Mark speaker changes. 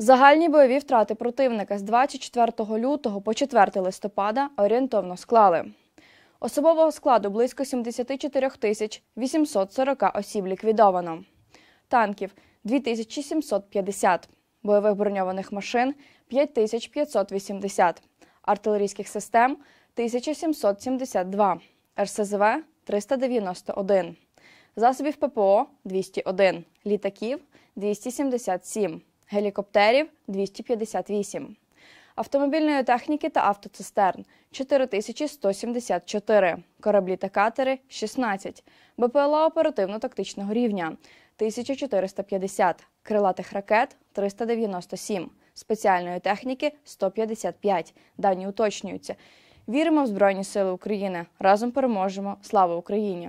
Speaker 1: Загальні бойові втрати противника з 24 лютого по 4 листопада орієнтовно склали. Особового складу близько 74 тисяч 840 осіб ліквідовано, танків 2750, бойових броньованих машин 5580, артилерійських систем 1772, РСЗВ 391, засобів ППО 201, літаків 277 гелікоптерів 258, автомобільної техніки та автоцистерн 4174, кораблі та катери 16, БПЛА оперативно-тактичного рівня 1450, крилатих ракет 397, спеціальної техніки 155. Дані уточнюються. Віримо в Збройні Сили України. Разом переможемо. Слава Україні!